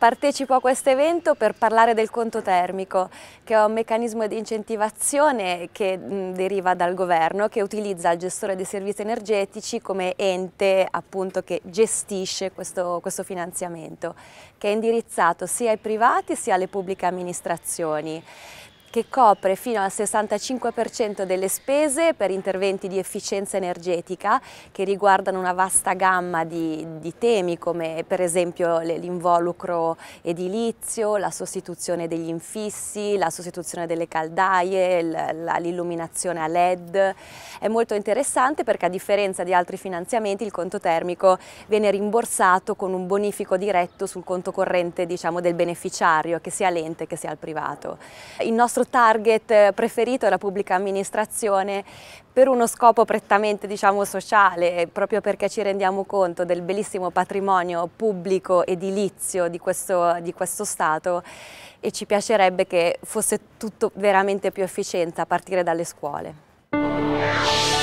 Partecipo a questo evento per parlare del conto termico, che è un meccanismo di incentivazione che deriva dal governo, che utilizza il gestore dei servizi energetici come ente appunto, che gestisce questo, questo finanziamento, che è indirizzato sia ai privati sia alle pubbliche amministrazioni che copre fino al 65% delle spese per interventi di efficienza energetica che riguardano una vasta gamma di, di temi come per esempio l'involucro edilizio, la sostituzione degli infissi, la sostituzione delle caldaie, l'illuminazione a led. È molto interessante perché a differenza di altri finanziamenti il conto termico viene rimborsato con un bonifico diretto sul conto corrente diciamo, del beneficiario, che sia l'ente che sia il privato. Il nostro vostro target eh, preferito è la pubblica amministrazione per uno scopo prettamente diciamo, sociale, eh, proprio perché ci rendiamo conto del bellissimo patrimonio pubblico edilizio di questo, di questo Stato e ci piacerebbe che fosse tutto veramente più efficiente a partire dalle scuole.